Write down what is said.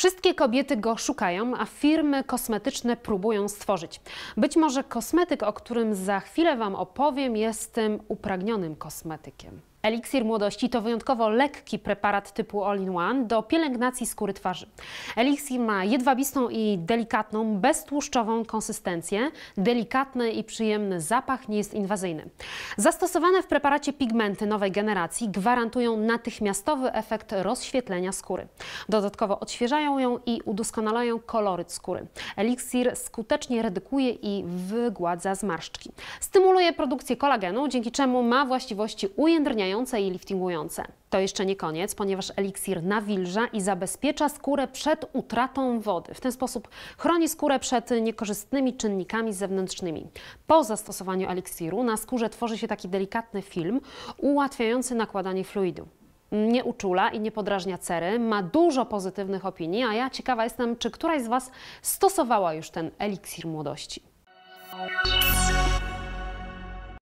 Wszystkie kobiety go szukają, a firmy kosmetyczne próbują stworzyć. Być może kosmetyk, o którym za chwilę Wam opowiem, jest tym upragnionym kosmetykiem. Eliksir Młodości to wyjątkowo lekki preparat typu all-in-one do pielęgnacji skóry twarzy. Eliksir ma jedwabistą i delikatną, beztłuszczową konsystencję, delikatny i przyjemny zapach, nie jest inwazyjny. Zastosowane w preparacie pigmenty nowej generacji gwarantują natychmiastowy efekt rozświetlenia skóry. Dodatkowo odświeżają ją i udoskonalają koloryt skóry. Eliksir skutecznie redukuje i wygładza zmarszczki. Stymuluje produkcję kolagenu, dzięki czemu ma właściwości ujędrniające i liftingujące. To jeszcze nie koniec, ponieważ eliksir nawilża i zabezpiecza skórę przed utratą wody. W ten sposób chroni skórę przed niekorzystnymi czynnikami zewnętrznymi. Po zastosowaniu eliksiru na skórze tworzy się taki delikatny film ułatwiający nakładanie fluidu nie uczula i nie podrażnia cery, ma dużo pozytywnych opinii, a ja ciekawa jestem, czy któraś z Was stosowała już ten eliksir młodości.